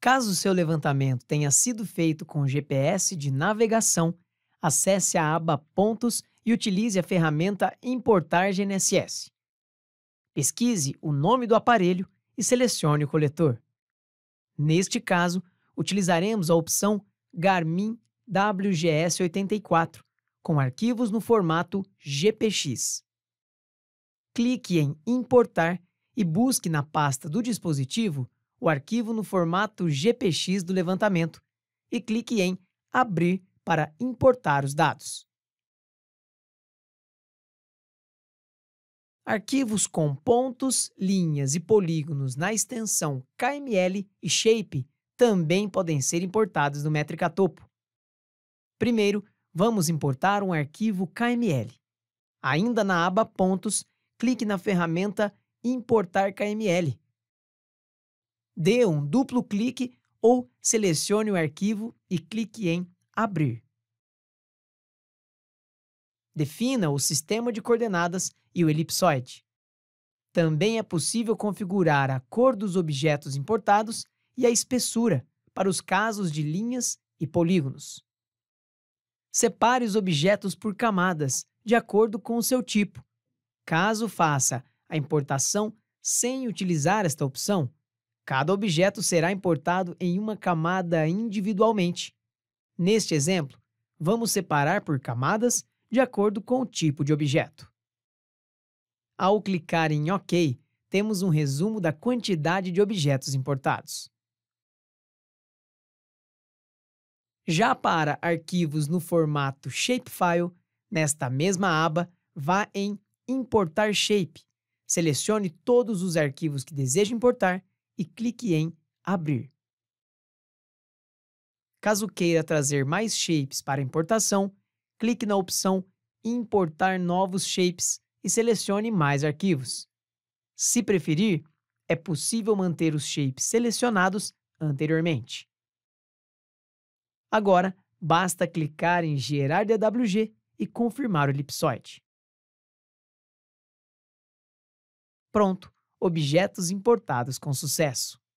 Caso seu levantamento tenha sido feito com GPS de navegação, acesse a aba Pontos e utilize a ferramenta Importar GNSS. Pesquise o nome do aparelho e selecione o coletor. Neste caso, utilizaremos a opção Garmin WGS84, com arquivos no formato GPX. Clique em Importar e busque na pasta do dispositivo o arquivo no formato GPX do levantamento e clique em Abrir para importar os dados. Arquivos com pontos, linhas e polígonos na extensão KML e Shape também podem ser importados no Métrica Topo. Primeiro, vamos importar um arquivo KML. Ainda na aba Pontos, clique na ferramenta Importar KML dê um duplo clique ou selecione o arquivo e clique em Abrir. Defina o sistema de coordenadas e o elipsoide. Também é possível configurar a cor dos objetos importados e a espessura para os casos de linhas e polígonos. Separe os objetos por camadas, de acordo com o seu tipo. Caso faça a importação sem utilizar esta opção, Cada objeto será importado em uma camada individualmente. Neste exemplo, vamos separar por camadas de acordo com o tipo de objeto. Ao clicar em OK, temos um resumo da quantidade de objetos importados. Já para arquivos no formato Shapefile, nesta mesma aba, vá em Importar Shape. Selecione todos os arquivos que deseja importar e clique em Abrir. Caso queira trazer mais shapes para importação, clique na opção Importar novos shapes e selecione mais arquivos. Se preferir, é possível manter os shapes selecionados anteriormente. Agora, basta clicar em Gerar DWG e confirmar o elipsoide. Pronto! objetos importados com sucesso.